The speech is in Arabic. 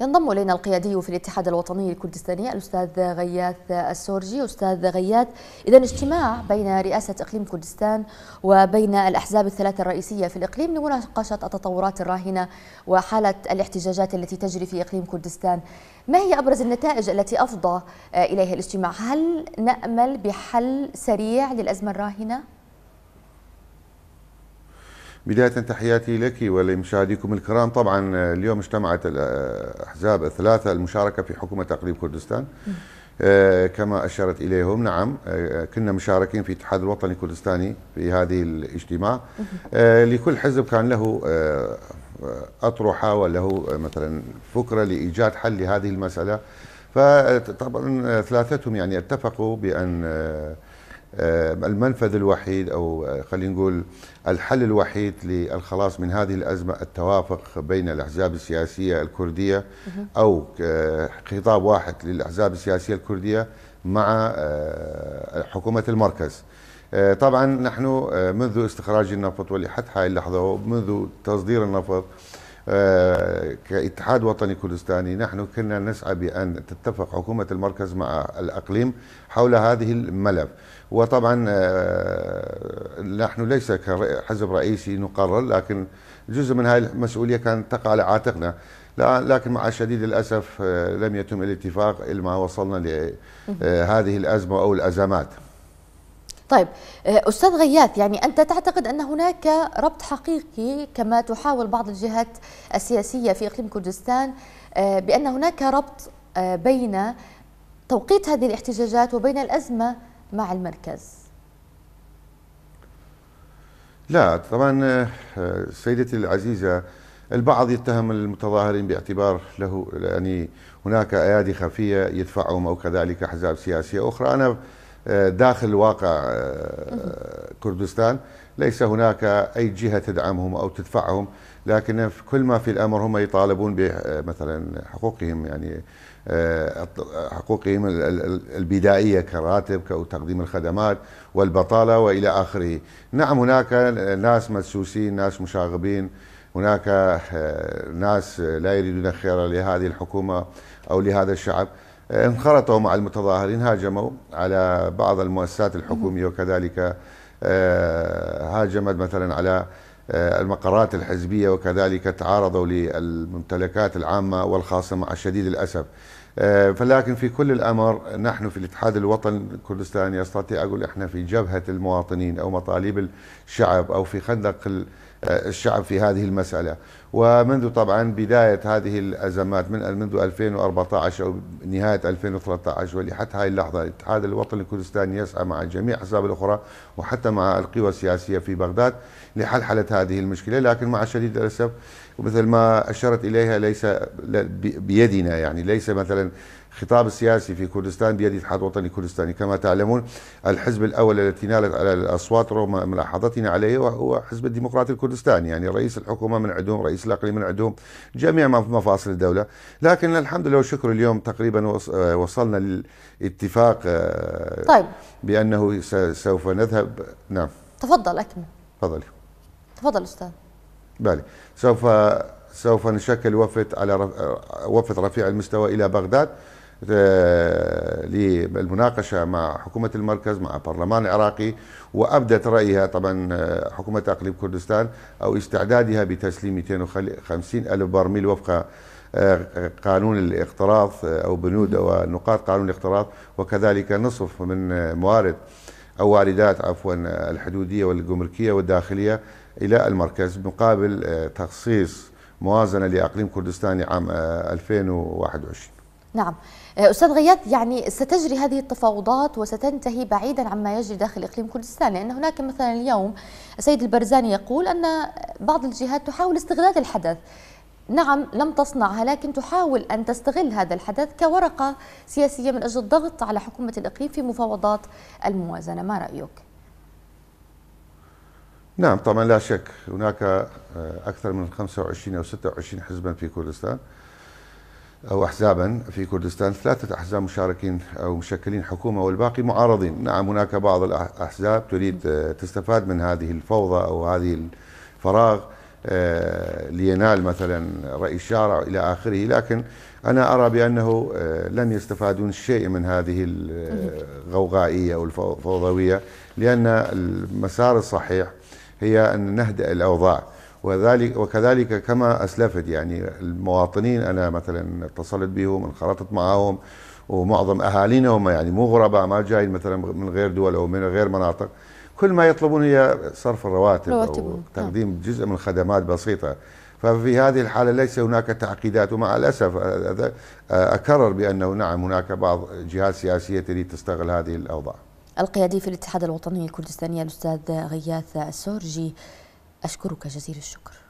ينضم الينا القيادي في الاتحاد الوطني الكردستاني الاستاذ غياث السورجي استاذ غياث اذا اجتماع بين رئاسه اقليم كردستان وبين الاحزاب الثلاثه الرئيسيه في الاقليم لمناقشه التطورات الراهنه وحاله الاحتجاجات التي تجري في اقليم كردستان ما هي ابرز النتائج التي افضى اليها الاجتماع هل نامل بحل سريع للازمه الراهنه بداية تحياتي لك ولمشاهديكم الكرام طبعا آه، اليوم اجتمعت الأحزاب آه، الثلاثة المشاركة في حكومة تقليد كردستان آه، كما أشرت إليهم نعم كنا مشاركين في الاتحاد الوطني الكردستاني في هذه الاجتماع لكل حزب كان له أطروحة وله مثلا فكرة لإيجاد حل لهذه المسألة فطبعا ثلاثتهم يعني اتفقوا بأن آه، المنفذ الوحيد او آه، خلينا نقول الحل الوحيد للخلاص من هذه الازمه التوافق بين الاحزاب السياسيه الكرديه او آه، خطاب واحد للاحزاب السياسيه الكرديه مع حكومه المركز. طبعا نحن منذ استخراج النفط ولحد هاي اللحظه ومنذ تصدير النفط آه، كاتحاد وطني كردستاني نحن كنا نسعى بأن تتفق حكومة المركز مع الأقليم حول هذه الملف وطبعا آه، نحن ليس كحزب رئيسي نقرر لكن جزء من هذه المسؤولية كانت تقع على عاتقنا لكن مع شديد الاسف آه، لم يتم الاتفاق إلى ما وصلنا لهذه الأزمة أو الأزمات طيب آه، أستاذ غياث يعني أنت تعتقد أن هناك ربط حقيقي كما تحاول بعض الجهات السياسية في إقليم كردستان آه، بأن هناك ربط آه، بين توقيت هذه الاحتجاجات وبين الأزمة مع المركز لا طبعا سيدتي العزيزة البعض يتهم المتظاهرين باعتبار له يعني هناك أيادي خفية يدفعهم أو كذلك أحزاب سياسية أخرى أنا داخل واقع آه، كردستان ليس هناك أي جهة تدعمهم أو تدفعهم لكن كل ما في الأمر هم يطالبون آه، مثلا حقوقهم يعني آه، حقوقهم البدائية كراتب وتقديم الخدمات والبطالة وإلى آخره نعم هناك ناس مدسوسين ناس مشاغبين هناك ناس لا يريدون خيرا لهذه الحكومة أو لهذا الشعب انخرطوا مع المتظاهرين هاجموا على بعض المؤسسات الحكومية وكذلك آه، هاجمت مثلا على آه، المقرات الحزبية وكذلك تعارضوا للممتلكات العامة والخاصة مع شديد الأسف آه، فلكن في كل الأمر نحن في الاتحاد الوطني الكردستاني أستطيع أقول إحنا في جبهة المواطنين أو مطالب الشعب أو في خندق آه، الشعب في هذه المسألة ومنذ طبعا بداية هذه الأزمات من منذ 2014 أو نهاية 2013 ولحتى هذه اللحظة الاتحاد الوطني الكردستاني يسعى مع جميع أحزاب الأخرى وحتى مع القوى السياسية في بغداد لحلحلة هذه المشكلة لكن مع شديد الأسف ومثل ما أشرت إليها ليس بيدنا يعني ليس مثلا الخطاب السياسي في كردستان بيد الاتحاد الوطني الكردستاني كما تعلمون الحزب الأول التي نالت على الأصوات رغم ملاحظتنا عليه وهو حزب الديمقراطي الكردستاني يعني رئيس الحكومة من عندهم رئيس الاقليم من عندهم جميع مفاصل الدولة لكن الحمد لله والشكر اليوم تقريبا آه، وصلنا للاتفاق آه، طيب. بأنه سوف نذهب نعم تفضل أكمل تفضلي تفضل أستاذ بالي سوف سوف نشكل وفد على آه، وفد رفيع المستوى الى بغداد للمناقشة مع حكومة المركز مع البرلمان العراقي وأبدت رأيها طبعا آه، حكومة أقليم كردستان أو استعدادها بتسليم 250 ألف برميل وفق آه، قانون الاقتراض آه، أو بنود أو نقاط قانون الاقتراض وكذلك نصف من موارد أو واردات عفوا الحدودية والجمركية والداخلية إلى المركز مقابل تخصيص موازنة لأقليم كردستان لعام 2021 نعم آه، أستاذ غياد يعني ستجري هذه التفاوضات وستنتهي بعيدا عما يجري داخل إقليم كردستان لأن هناك مثلا اليوم السيد البرزاني يقول أن بعض الجهات تحاول استغلال الحدث نعم لم تصنعها لكن تحاول أن تستغل هذا الحدث كورقة سياسية من أجل الضغط على حكومة الإقليم في مفاوضات الموازنة ما رأيك؟ نعم طبعا لا شك هناك آه، أكثر من 25 أو 26 حزبا في كردستان أو أحزابا في كردستان ثلاثة أحزاب مشاركين أو مشكلين حكومة والباقي معارضين نعم هناك بعض الأحزاب تريد آه، تستفاد من هذه الفوضى أو هذه الفراغ آه، لينال مثلا رئيس شارع إلى آخره لكن أنا أرى بأنه آه، لن يستفادون شيء من هذه الغوغائية والفوضوية لأن المسار الصحيح هي أن نهدأ الأوضاع وذلك وكذلك كما اسلفت يعني المواطنين انا مثلا اتصلت بهم انخرطت معاهم ومعظم اهالينا هم يعني مو غرباء ما جايين مثلا من غير دول او من غير مناطق كل ما يطلبون هي صرف الرواتب رواتب. او نعم. تقديم جزء من خدمات بسيطه ففي هذه الحاله ليس هناك تعقيدات ومع الاسف اكرر بانه نعم هناك بعض جهات سياسيه تريد تستغل هذه الاوضاع. القيادي في الاتحاد الوطني الكردستاني الاستاذ غياث السورجي أشكرك جزيل الشكر